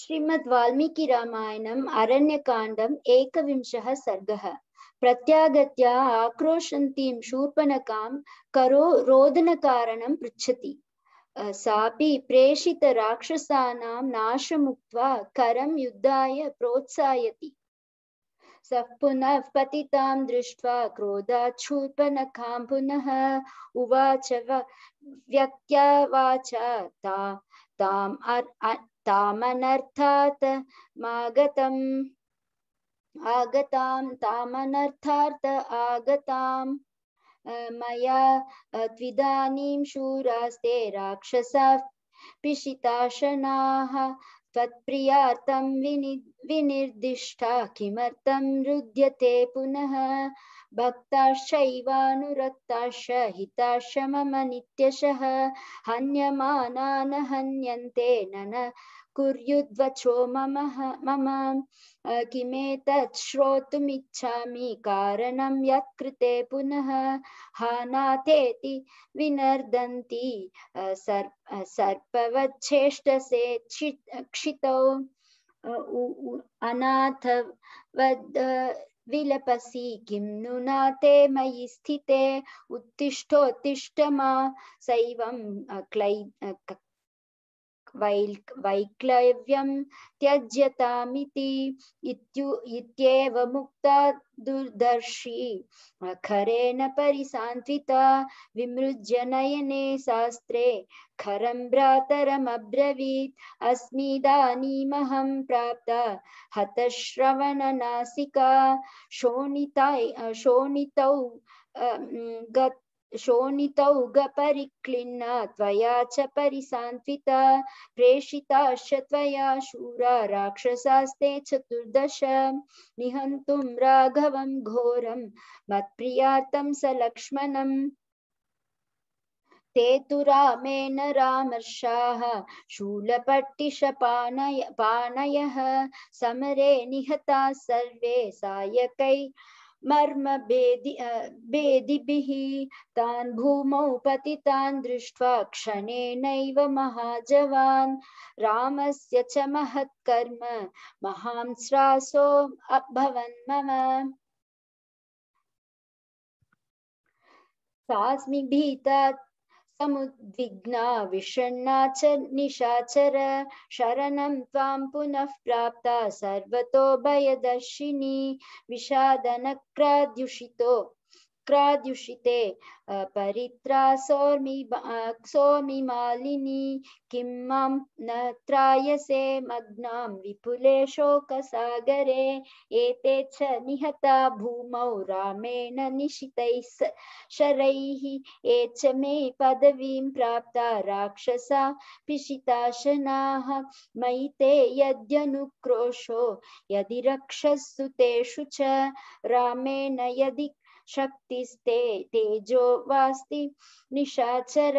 श्रीमद् वाल्मीकि रामायणम् अरण्यकाण्डम् एकविंशः सर्गः प्रत्यागत्य आक्रोशन्तीं शूर्पणकां करो रोदनकारणं पृच्छति सापि प्रेषितराक्षसानां नाशमुक्त्वा करं युद्धाय प्रोत्साहयति सः पुनः पतितां दृष्ट्वा क्रोधाच्छूर्पणखां पुनः उवाच व्यक्त्या ता ताम् तामनर्थात् मागतम् आगतां तामनर्थार्थ मया त्विदानीं शूरास्ते राक्षसाः पिशिताशनाः त्वत्प्रियार्थं विनि विनिर्दिष्टा किमर्थं रुद्यते पुनः भक्ताश्चैवानुरक्ताश्च हिताश्च मम नित्यशः हन्यमानान् हन्यन्ते न कुर्युद्वचो मम मम किमेतत् श्रोतुमिच्छामि कारणं यत्कृते पुनः हानाथेति विनर्दन्ति सर्प सर्पवच्छेष्टसे क्षितौ अनाथवद् विलपसी किं नुना ते मयि स्थिते उत्तिष्ठोत्तिष्ठमा सैवं क्लै वैल् वैक्लव्यं त्यज्यतामिति इत्यु इत्येव मुक्ता दुर्दर्शी खरेण परिसान्त्विता विमृज्य नयने शास्त्रे खरं भ्रातरमब्रवीत् अस्मिदानीमहं प्राप्ता हतश्रवणनासिका शोणिताय शोणितौ अं, गत् शोणितौघ परिक्लिन्ना त्वया च परिसान्विता प्रेषिताश्च शूरा राक्षसास्ते चतुर्दश निहन्तुं राघवं घोरं मत्प्रियार्थं स लक्ष्मणम् ते तु रामेण रामर्षाः शूलपट्टिशपानय पाणयः समरे निहताः सर्वे सायकै मर्म बेदि बेदि तान् भूमौ पतितान् दृष्ट्वा क्षणेनैव महाजवान् रामस्य च महत्कर्म महां श्रासो अभवन् मम सास्मि भीता समुद्विग्ना विषण्णा च निशाचर शरणं त्वां पुनः प्राप्ता सर्वतो भयदर्शिनी विषादनक्राद्युषितो क्राद्युषिते परित्रा सौर्मि मालिनी किं मां न त्रायसे मग्नां विपुले शोकसागरे एते च निहता भूमौ रामेण निशितैः शरैः ये च मे पदवीं प्राप्ता राक्षसा पिशिताशनाः मयि ते यद्यनुक्रोशो यदि रक्षस्तु तेषु च रामेण यदि शक्तिस्ते वास्ति निशाचर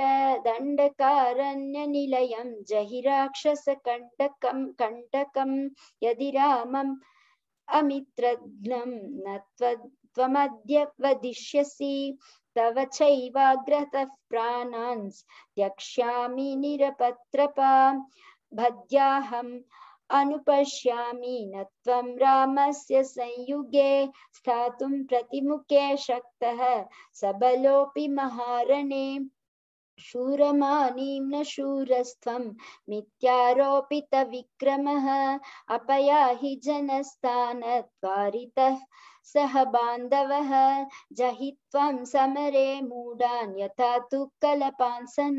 निलयम जहि राक्षस कंटकम कंटकम यदि रामम अमित्रघ्नं न त्वमद्य वदिष्यसि तव चैवाग्रतः प्राणान् त्यक्ष्यामि निरपत्रपा भद्याहं अनुपश्यामी नत्वं रामस्य संयुगे स्थातुं प्रतिमुखे शक्तः सबलोपि महारणे शूरमानीं न शूरस्त्वं मिथ्यारोपितविक्रमः अपयाहि जनस्थानत्वारितः सह बांधव जहि त्वं समरे मूढान् यथा तु कलपांसन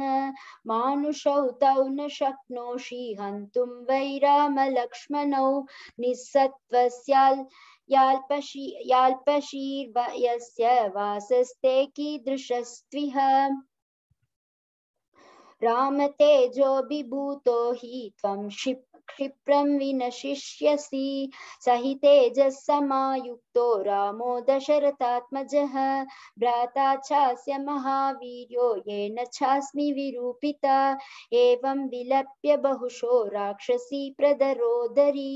मानुषौ तौ न शक्नोषि हन्तुं वैरामलक्ष्मणौ निःसत्त्वस्याल् याल्पशी याल्पशीर्वयस्य वासस्ते कीदृशस्त्विह रामतेजोऽभिभूतो हि त्वं क्षिप् क्षिप्रम विनशिष्यसी सही तेज तेजःसमायुक्तो रामो दशरथात्मज भ्राता चास्य महावीर्यो ये नास्मी विरूपिता एवं विलप्य बहुशो राक्षसी प्रदरोदरी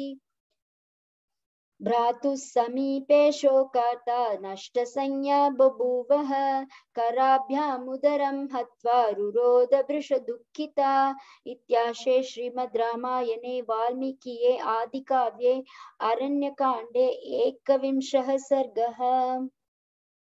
भ्रातुः समीपे शोकर्ता नष्टसंज्ञा बभूवः कराभ्यामुदरं हत्वा रुरोदभृशदुःखिता इत्याशे श्रीमद् रामायणे वाल्मीकिये आदिकाव्ये अरण्यकाण्डे एकविंशः सर्गः